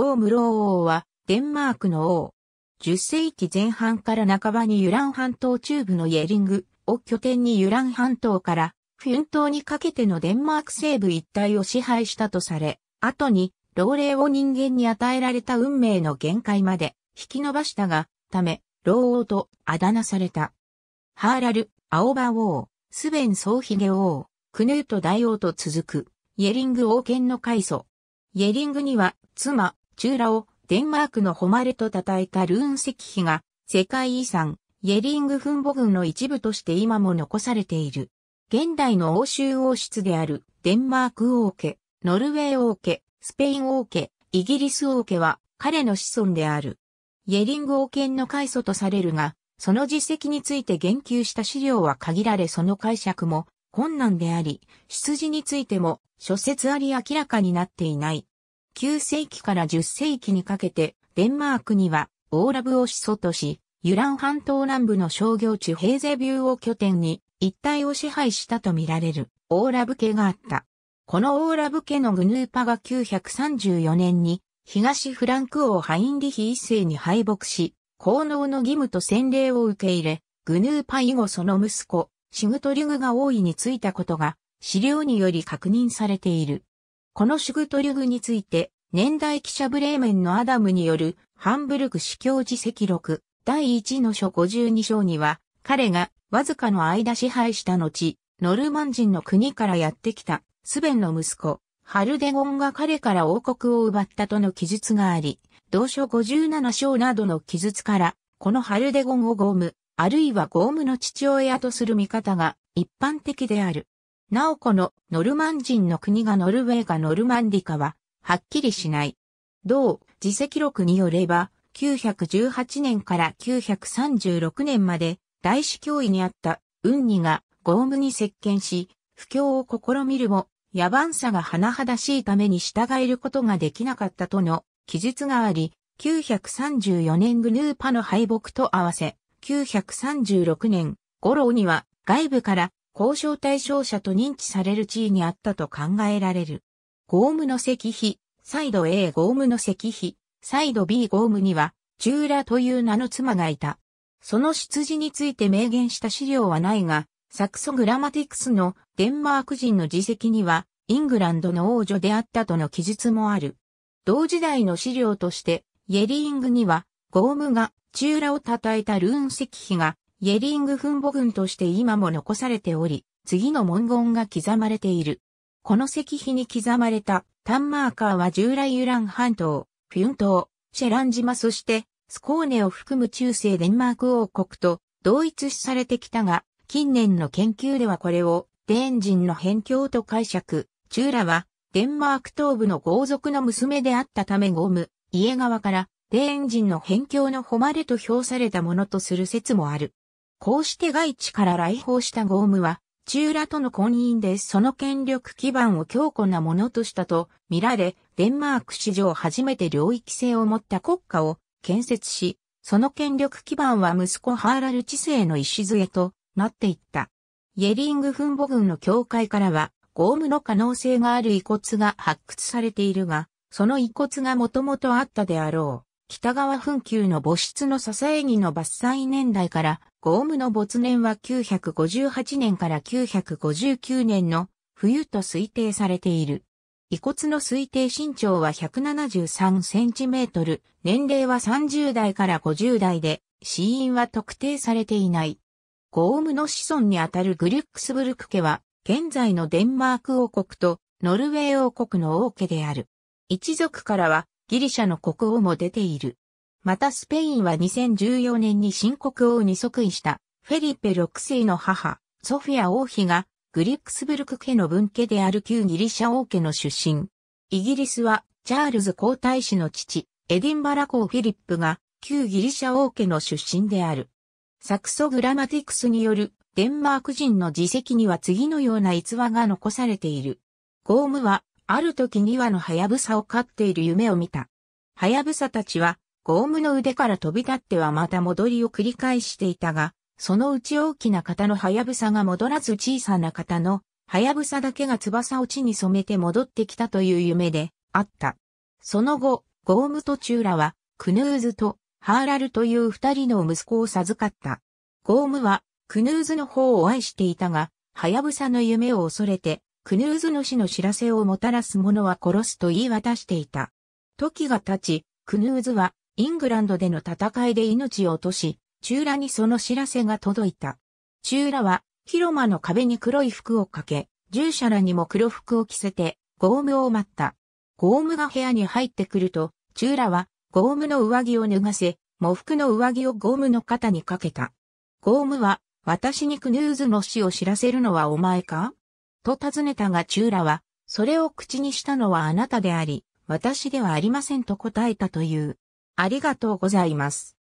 オウムロー王は、デンマークの王。10世紀前半から半ばにユラン半島中部のイエリングを拠点にユラン半島からフュン島にかけてのデンマーク西部一帯を支配したとされ、後に老齢を人間に与えられた運命の限界まで引き伸ばしたが、ため、老王とあだ名された。ハーラル、青葉王、スベン総ヒゲ王、クヌート大王と続く、イエリング王権の開祖。イエリングには、妻、チューラをデンマークの誉れと称えたルーン石碑が世界遺産、イェリングフンボ群の一部として今も残されている。現代の欧州王室であるデンマーク王家、ノルウェー王家、スペイン王家、イギリス王家は彼の子孫である。イェリング王権の開祖とされるが、その実績について言及した資料は限られその解釈も困難であり、出自についても諸説あり明らかになっていない。9世紀から10世紀にかけて、デンマークには、オーラブを始祖とし、ユラン半島南部の商業地ヘーゼビューを拠点に、一帯を支配したとみられる、オーラブ家があった。このオーラブ家のグヌーパが934年に、東フランク王ハインリヒ一世に敗北し、功能の義務と洗礼を受け入れ、グヌーパ以後その息子、シグトリグが王位についたことが、資料により確認されている。このシュグトリュグについて、年代記者ブレーメンのアダムによるハンブルク司教辞籍録第1の書52章には、彼がわずかの間支配した後、ノルマン人の国からやってきたスベンの息子、ハルデゴンが彼から王国を奪ったとの記述があり、同書57章などの記述から、このハルデゴンをゴーム、あるいはゴームの父親とする見方が一般的である。なおこのノルマン人の国がノルウェーがノルマンディは、はっきりしない。同、自責録によれば、918年から936年まで、大司教位にあった、ウンニが、ゴームに接見し、不況を試みるも、野蛮さが甚だしいために従えることができなかったとの記述があり、934年グヌーパの敗北と合わせ、936年、ゴローには外部から交渉対象者と認知される地位にあったと考えられる。ゴームの石碑、サイド A ゴームの石碑、サイド B ゴームには、チューラという名の妻がいた。その出自について明言した資料はないが、サクソグラマティクスのデンマーク人の自責には、イングランドの王女であったとの記述もある。同時代の資料として、イェリーングには、ゴームがチューラを称えたルーン石碑がイェリングフンボ群として今も残されており、次の文言が刻まれている。この石碑に刻まれたタンマーカーは従来ユラン半島、フィュン島、シェラン島そしてスコーネを含む中世デンマーク王国と同一視されてきたが、近年の研究ではこれをデーン人の辺境と解釈、チューラはデンマーク東部の豪族の娘であったためゴム、家側からデーン人の辺境の誉れと評されたものとする説もある。こうして外地から来訪したゴームは、中羅との婚姻でその権力基盤を強固なものとしたと見られ、デンマーク史上初めて領域性を持った国家を建設し、その権力基盤は息子ハーラル知性の礎となっていった。イェリングフンボ軍の境界からは、ゴームの可能性がある遺骨が発掘されているが、その遺骨がもともとあったであろう。北川墳丘の母室の支え木の伐採年代から、ゴームの没年は958年から959年の冬と推定されている。遺骨の推定身長は173センチメートル、年齢は30代から50代で、死因は特定されていない。ゴームの子孫にあたるグリュックスブルク家は、現在のデンマーク王国とノルウェー王国の王家である。一族からは、ギリシャの国王も出ている。またスペインは2014年に新国王に即位したフェリペ6世の母、ソフィア王妃がグリックスブルク家の分家である旧ギリシャ王家の出身。イギリスはチャールズ皇太子の父、エディンバラ公フィリップが旧ギリシャ王家の出身である。サクソグラマティクスによるデンマーク人の自責には次のような逸話が残されている。ゴームはある時にはのハヤブサを飼っている夢を見た。ハヤブサたちは、ゴームの腕から飛び立ってはまた戻りを繰り返していたが、そのうち大きな方のハヤブサが戻らず小さな方のハヤブサだけが翼を地に染めて戻ってきたという夢であった。その後、ゴームとチューラは、クヌーズとハーラルという二人の息子を授かった。ゴームは、クヌーズの方を愛していたが、ハヤブサの夢を恐れて、クヌーズの死の知らせをもたらす者は殺すと言い渡していた。時が経ち、クヌーズはイングランドでの戦いで命を落とし、中羅にその知らせが届いた。中羅は広間の壁に黒い服をかけ、従者らにも黒服を着せて、ゴームを待った。ゴームが部屋に入ってくると、中羅はゴームの上着を脱がせ、喪服の上着をゴームの肩にかけた。ゴームは、私にクヌーズの死を知らせるのはお前かと尋ねたが中羅は、それを口にしたのはあなたであり、私ではありませんと答えたという。ありがとうございます。